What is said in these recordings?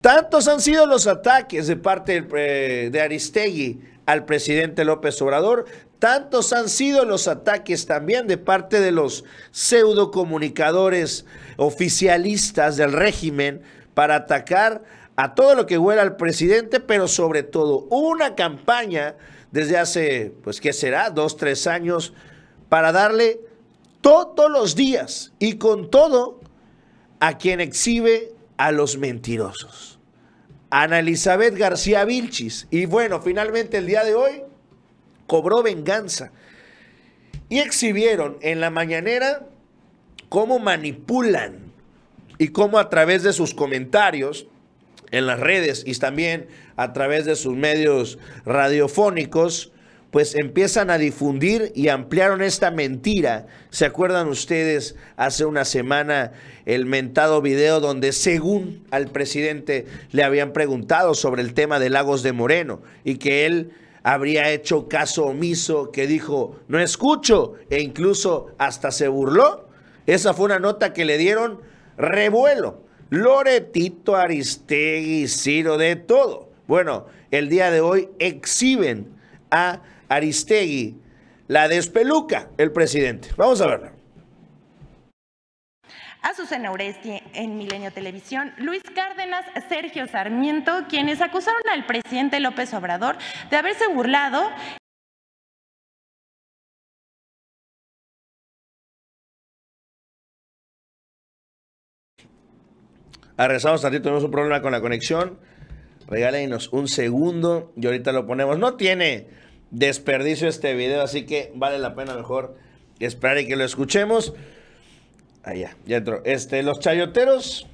Tantos han sido los ataques de parte de Aristegui al presidente López Obrador, tantos han sido los ataques también de parte de los pseudo comunicadores oficialistas del régimen para atacar a todo lo que huela al presidente, pero sobre todo una campaña desde hace, pues, ¿qué será? Dos, tres años, para darle todos los días y con todo a quien exhibe a los mentirosos. Ana Elizabeth García Vilchis. Y bueno, finalmente el día de hoy cobró venganza. Y exhibieron en la mañanera cómo manipulan y cómo a través de sus comentarios en las redes y también a través de sus medios radiofónicos pues empiezan a difundir y ampliaron esta mentira. ¿Se acuerdan ustedes hace una semana el mentado video donde según al presidente le habían preguntado sobre el tema de Lagos de Moreno y que él habría hecho caso omiso, que dijo, no escucho, e incluso hasta se burló? Esa fue una nota que le dieron revuelo. Loretito, Aristegui, Ciro, de todo. Bueno, el día de hoy exhiben a Aristegui la despeluca el presidente. Vamos a verla. A Susana Uresti en Milenio Televisión, Luis Cárdenas, Sergio Sarmiento, quienes acusaron al presidente López Obrador de haberse burlado Arrezamos tantito, tenemos un problema con la conexión. Regálenos un segundo y ahorita lo ponemos. No tiene desperdicio este video, así que vale la pena mejor esperar y que lo escuchemos. Allá, ah, ya entró. Este, los chayoteros,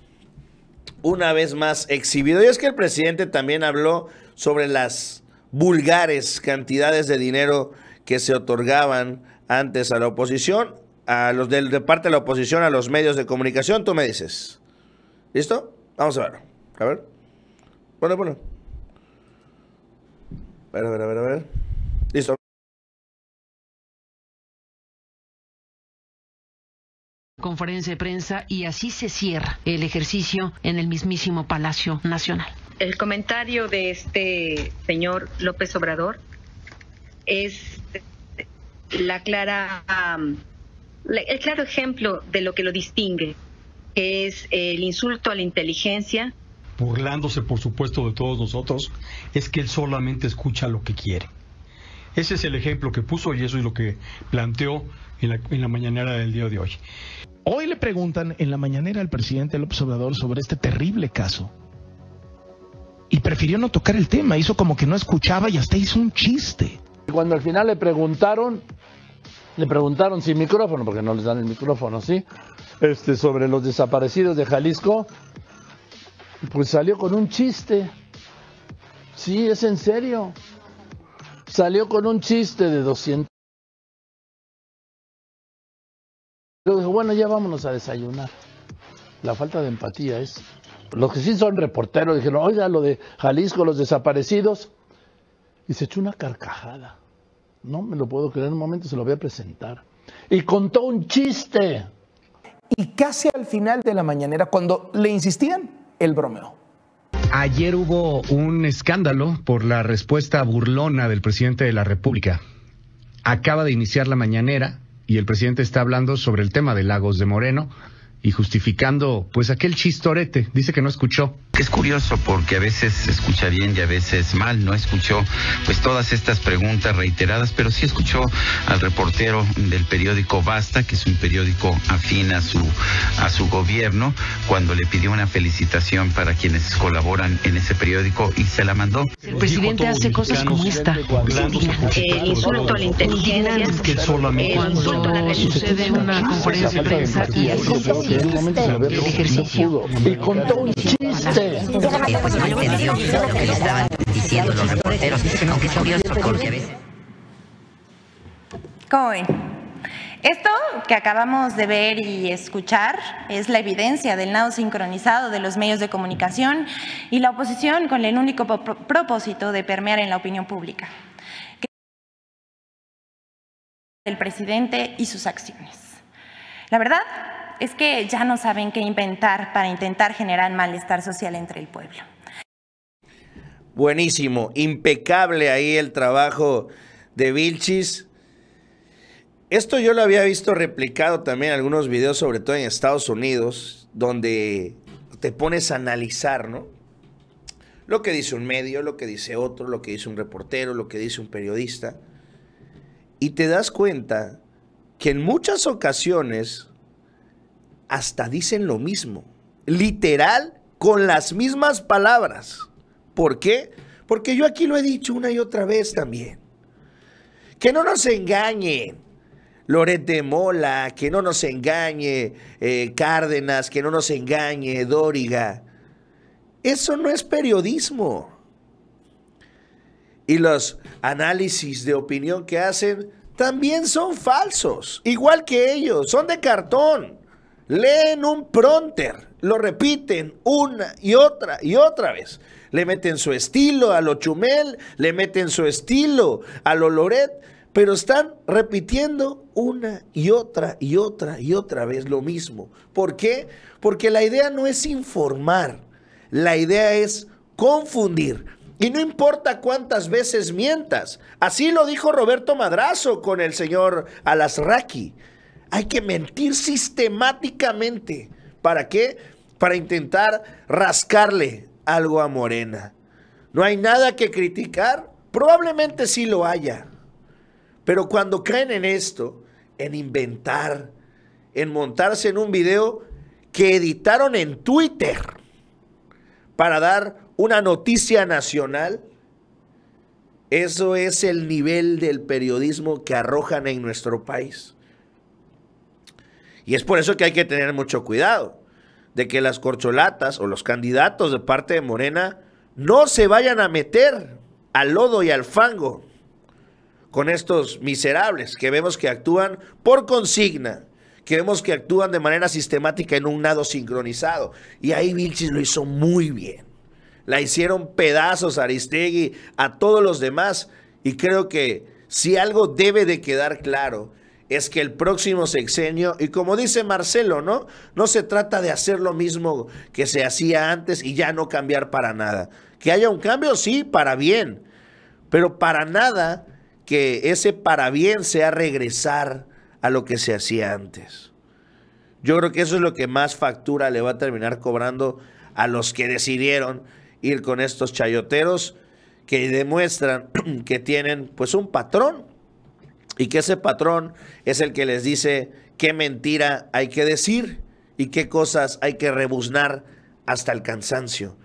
una vez más exhibido. Y es que el presidente también habló sobre las vulgares cantidades de dinero que se otorgaban antes a la oposición, a los de, parte de la oposición, a los medios de comunicación. Tú me dices. ¿Listo? Vamos a ver, A ver. Bueno, bueno. A ver, a ver, a ver. conferencia de prensa y así se cierra el ejercicio en el mismísimo Palacio Nacional. El comentario de este señor López Obrador es la clara, um, el claro ejemplo de lo que lo distingue, es el insulto a la inteligencia. Burlándose, por supuesto, de todos nosotros, es que él solamente escucha lo que quiere. Ese es el ejemplo que puso y eso es lo que planteó en la, mañanera del día de hoy. Hoy le preguntan en la mañanera al presidente López Obrador sobre este terrible caso. Y prefirió no tocar el tema, hizo como que no escuchaba y hasta hizo un chiste. Cuando al final le preguntaron, le preguntaron sin micrófono, porque no les dan el micrófono, ¿sí? Este, sobre los desaparecidos de Jalisco, pues salió con un chiste. Sí, es en serio. Salió con un chiste de 200. bueno, ya vámonos a desayunar. La falta de empatía es. Los que sí son reporteros dijeron, oiga, lo de Jalisco, los desaparecidos. Y se echó una carcajada. No me lo puedo creer, en un momento se lo voy a presentar. Y contó un chiste. Y casi al final de la mañanera, cuando le insistían, el bromeó. Ayer hubo un escándalo por la respuesta burlona del presidente de la República. Acaba de iniciar la mañanera, y el presidente está hablando sobre el tema de Lagos de Moreno y justificando pues aquel chistorete, dice que no escuchó es curioso porque a veces escucha bien y a veces mal, no escuchó pues todas estas preguntas reiteradas, pero sí escuchó al reportero del periódico Basta, que es un periódico afín a su a su gobierno, cuando le pidió una felicitación para quienes colaboran en ese periódico y se la mandó. El presidente hace cosas como esta. El eh, insulto a la inteligencia, el eh, insulto sucede una conferencia de prensa y así este el ejercicio. Y contó un chiste no que estaban diciendo los reporteros, es esto que acabamos de ver y escuchar es la evidencia del nado sincronizado de los medios de comunicación y la oposición con el único propósito de permear en la opinión pública. El presidente y sus acciones. La verdad es que ya no saben qué inventar para intentar generar malestar social entre el pueblo. Buenísimo, impecable ahí el trabajo de Vilchis. Esto yo lo había visto replicado también en algunos videos, sobre todo en Estados Unidos, donde te pones a analizar, Lo que dice un medio, lo que dice otro, lo que dice un reportero, lo que dice un periodista. Y te das cuenta que en muchas ocasiones hasta dicen lo mismo, literal, con las mismas palabras. ¿Por qué? Porque yo aquí lo he dicho una y otra vez también. Que no nos engañe Loret Mola, que no nos engañe, eh, Cárdenas, que no nos engañe, Dóriga. Eso no es periodismo. Y los análisis de opinión que hacen también son falsos, igual que ellos, son de cartón. Leen un pronter, lo repiten una y otra y otra vez. Le meten su estilo a lo Chumel, le meten su estilo a lo Loret, pero están repitiendo una y otra y otra y otra vez lo mismo. ¿Por qué? Porque la idea no es informar, la idea es confundir. Y no importa cuántas veces mientas. Así lo dijo Roberto Madrazo con el señor Alasraqui hay que mentir sistemáticamente. ¿Para qué? Para intentar rascarle algo a Morena. No hay nada que criticar. Probablemente sí lo haya. Pero cuando creen en esto, en inventar, en montarse en un video que editaron en Twitter para dar una noticia nacional, eso es el nivel del periodismo que arrojan en nuestro país. Y es por eso que hay que tener mucho cuidado de que las corcholatas o los candidatos de parte de Morena no se vayan a meter al lodo y al fango con estos miserables que vemos que actúan por consigna, que vemos que actúan de manera sistemática en un nado sincronizado. Y ahí Vilchis lo hizo muy bien. La hicieron pedazos a Aristegui, a todos los demás. Y creo que si algo debe de quedar claro es que el próximo sexenio, y como dice Marcelo, ¿no? No se trata de hacer lo mismo que se hacía antes y ya no cambiar para nada. Que haya un cambio, sí, para bien, pero para nada que ese para bien sea regresar a lo que se hacía antes. Yo creo que eso es lo que más factura le va a terminar cobrando a los que decidieron ir con estos chayoteros que demuestran que tienen pues un patrón y que ese patrón es el que les dice qué mentira hay que decir y qué cosas hay que rebuznar hasta el cansancio.